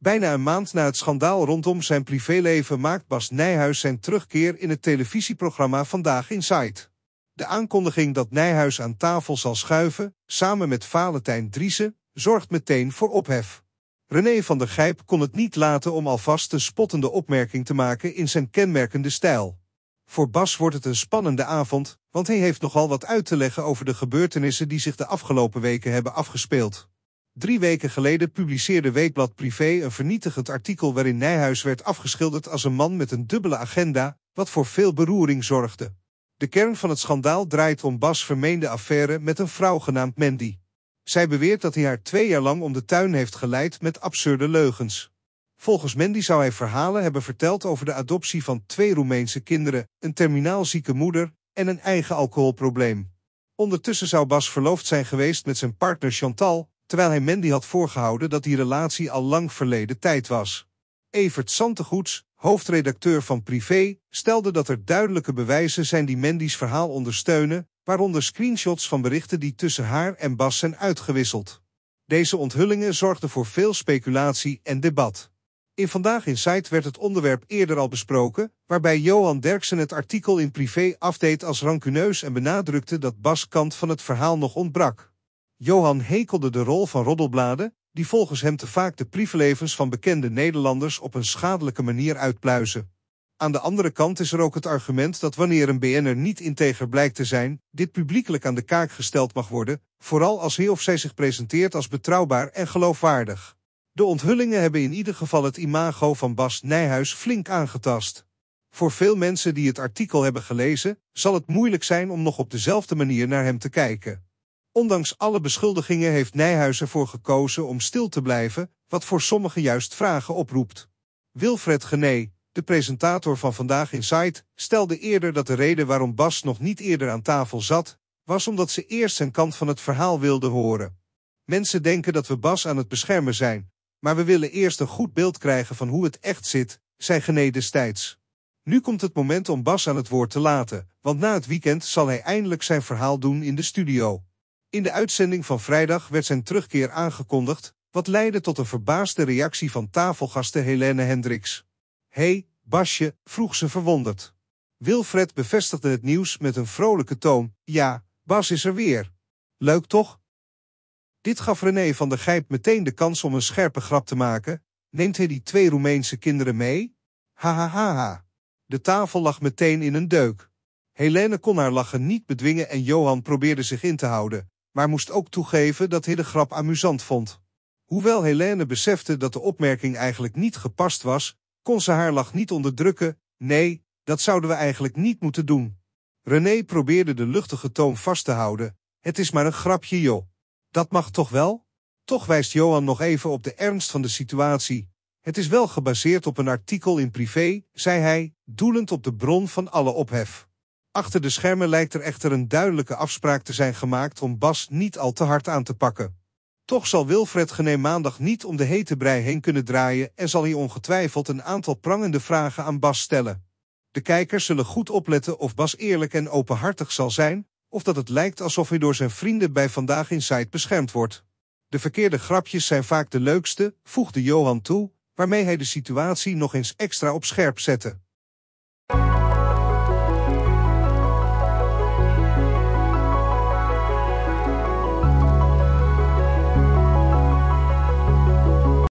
Bijna een maand na het schandaal rondom zijn privéleven maakt Bas Nijhuis zijn terugkeer in het televisieprogramma Vandaag Inside. De aankondiging dat Nijhuis aan tafel zal schuiven, samen met Valentijn Driessen, zorgt meteen voor ophef. René van der Gijp kon het niet laten om alvast een spottende opmerking te maken in zijn kenmerkende stijl. Voor Bas wordt het een spannende avond, want hij heeft nogal wat uit te leggen over de gebeurtenissen die zich de afgelopen weken hebben afgespeeld. Drie weken geleden publiceerde Weekblad Privé een vernietigend artikel waarin Nijhuis werd afgeschilderd als een man met een dubbele agenda, wat voor veel beroering zorgde. De kern van het schandaal draait om Bas' vermeende affaire met een vrouw genaamd Mandy. Zij beweert dat hij haar twee jaar lang om de tuin heeft geleid met absurde leugens. Volgens Mandy zou hij verhalen hebben verteld over de adoptie van twee Roemeense kinderen, een terminaalzieke moeder en een eigen alcoholprobleem. Ondertussen zou Bas verloofd zijn geweest met zijn partner Chantal, terwijl hij Mandy had voorgehouden dat die relatie al lang verleden tijd was. Evert Santegoeds, hoofdredacteur van Privé, stelde dat er duidelijke bewijzen zijn die Mandy's verhaal ondersteunen, waaronder screenshots van berichten die tussen haar en Bas zijn uitgewisseld. Deze onthullingen zorgden voor veel speculatie en debat. In Vandaag in Insight werd het onderwerp eerder al besproken, waarbij Johan Derksen het artikel in privé afdeed als rancuneus en benadrukte dat Bas kant van het verhaal nog ontbrak. Johan hekelde de rol van roddelbladen, die volgens hem te vaak de privélevens van bekende Nederlanders op een schadelijke manier uitpluizen. Aan de andere kant is er ook het argument dat wanneer een BN'er niet integer blijkt te zijn, dit publiekelijk aan de kaak gesteld mag worden, vooral als hij of zij zich presenteert als betrouwbaar en geloofwaardig. De onthullingen hebben in ieder geval het imago van Bas Nijhuis flink aangetast. Voor veel mensen die het artikel hebben gelezen, zal het moeilijk zijn om nog op dezelfde manier naar hem te kijken. Ondanks alle beschuldigingen heeft Nijhuizen ervoor gekozen om stil te blijven, wat voor sommigen juist vragen oproept. Wilfred Gené, de presentator van Vandaag Insight, stelde eerder dat de reden waarom Bas nog niet eerder aan tafel zat, was omdat ze eerst zijn kant van het verhaal wilden horen. Mensen denken dat we Bas aan het beschermen zijn, maar we willen eerst een goed beeld krijgen van hoe het echt zit, zei Gené destijds. Nu komt het moment om Bas aan het woord te laten, want na het weekend zal hij eindelijk zijn verhaal doen in de studio. In de uitzending van vrijdag werd zijn terugkeer aangekondigd, wat leidde tot een verbaasde reactie van tafelgasten Helene Hendricks. Hé, hey, Basje, vroeg ze verwonderd. Wilfred bevestigde het nieuws met een vrolijke toon. Ja, Bas is er weer. Leuk toch? Dit gaf René van der Gijp meteen de kans om een scherpe grap te maken. Neemt hij die twee Roemeense kinderen mee? Ha ha ha ha. De tafel lag meteen in een deuk. Helene kon haar lachen niet bedwingen en Johan probeerde zich in te houden maar moest ook toegeven dat hij de grap amusant vond. Hoewel Helene besefte dat de opmerking eigenlijk niet gepast was, kon ze haar lach niet onderdrukken. Nee, dat zouden we eigenlijk niet moeten doen. René probeerde de luchtige toon vast te houden. Het is maar een grapje, joh. Dat mag toch wel? Toch wijst Johan nog even op de ernst van de situatie. Het is wel gebaseerd op een artikel in privé, zei hij, doelend op de bron van alle ophef. Achter de schermen lijkt er echter een duidelijke afspraak te zijn gemaakt om Bas niet al te hard aan te pakken. Toch zal Wilfred Gené maandag niet om de hete brei heen kunnen draaien en zal hij ongetwijfeld een aantal prangende vragen aan Bas stellen. De kijkers zullen goed opletten of Bas eerlijk en openhartig zal zijn, of dat het lijkt alsof hij door zijn vrienden bij Vandaag Insight beschermd wordt. De verkeerde grapjes zijn vaak de leukste, voegde Johan toe, waarmee hij de situatie nog eens extra op scherp zette.